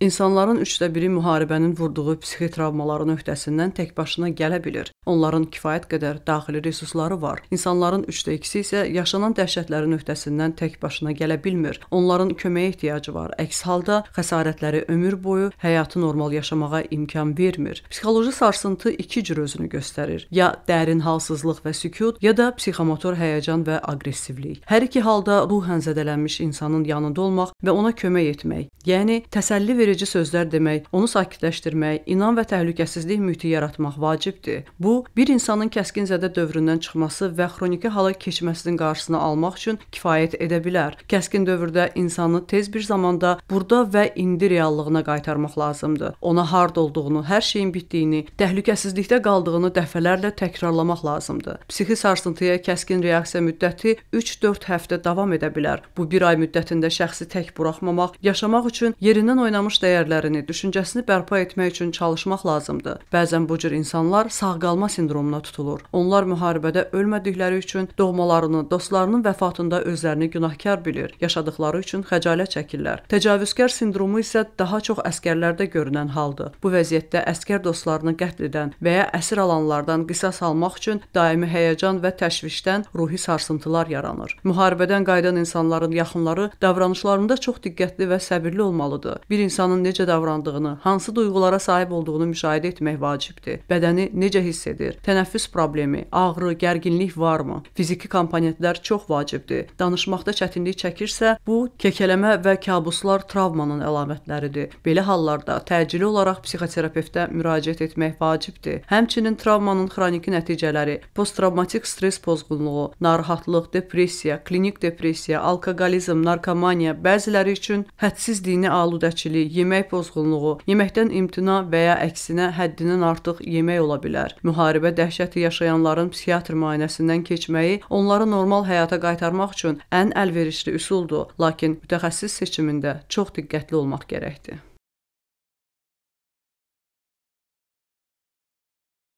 İnsanların üçdə biri müharibənin vurduğu psixi travmaların öhdəsindən tək başına gələ bilir. Onların kifayət qədər daxili resursları var. İnsanların üçdə ikisi isə yaşanan dəhşətlərin öhdəsindən tək başına gələ bilmir. Onların köməyə ehtiyacı var. Əks halda xəsarətləri ömür boyu həyatı normal yaşamağa imkan vermir. Psixoloji sarsıntı iki cür özünü göstərir: ya dərin halsızlıq və sükut, ya da psixomotor həyəcan və aqressivlik. Hər iki halda ruhən zədələnmiş insanın yanında olmaq və ona kömək etmək, yəni təsəlli vermək verici sözlər demək, onu sakitləşdirmək, inam və təhlükəsizlik mühiti yaratmaq vacibdir. Bu, bir insanın kəskinzədə dövründən çıxması və xroniki hala keçməsinin qarşısını almaq üçün kifayət edə bilər. Kəskin dövrdə insanı tez bir zamanda burada və indi reallığına qaytarmaq lazımdır. Ona hard olduğunu, hər şeyin bitdiyini, təhlükəsizlikdə qaldığını dəfələrlə təkrarlamaq lazımdır. Psixi sarsıntıya kəskin reaksiya müddəti 3-4 həftə davam edə bilər. Bu 1 ay müddətində şəxsi tək buraxmamaq, yaşamaq üçün yerindən oynamış dəyərlərini, düşüncəsini bərpa etmək üçün çalışmaq lazımdır. Bəzən bu cür insanlar sağ qalma sindromuna tutulur. Onlar müharibədə ölmədikləri üçün doğmalarını, dostlarının vəfatında özlərini günahkar bilir, yaşadıkları üçün xəcalət çəkirlər. Təcavüzkar sindromu isə daha çox əskərlərdə görünən haldır. Bu vəziyyətdə əskər dostlarını qətl edən və ya əsir alanlardan qisas almaq üçün daimi həyəcan və təşvişdən ruhi sarsıntılar yaranır. Müharibədən qayıdan insanların yaxınları davranışlarında çox diqqətli və səbirli olmalıdır. Bir insan insanın necə davrandığını, hansı duyğulara sahib olduğunu müşahidə etmək vacibdir. Bədəni necə hiss edir? Tənəffüs problemi, ağrı, gərginlik varmı? Fiziki komponentlər çox vacibdir. Danışmaqda çətinlik çəkirsə, bu kəkələmə və kabuslar travmanın əlamətləridir. Belə hallarda təcili olaraq psixoterapevtə müraciət etmək vacibdir. Həmçinin travmanın xroniki nəticələri, posttravmatik stres pozğunluğu, narahatlıq, depressiya, klinik depressiya, alkoqolizm, narkomaniya, bəziləri üçün həddsiz dini aludəçilik, yemək pozğunluğu, yeməkdən imtina və ya əksinə həddindən artıq yemək ola bilər. Müharibə dəhşəti yaşayanların psixiatr müayinəsindən keçməyi onları normal həyata qaytarmaq üçün ən əlverişli üsuldur, lakin mütəxəssis seçimində çox diqqətli olmaq gərəkdir.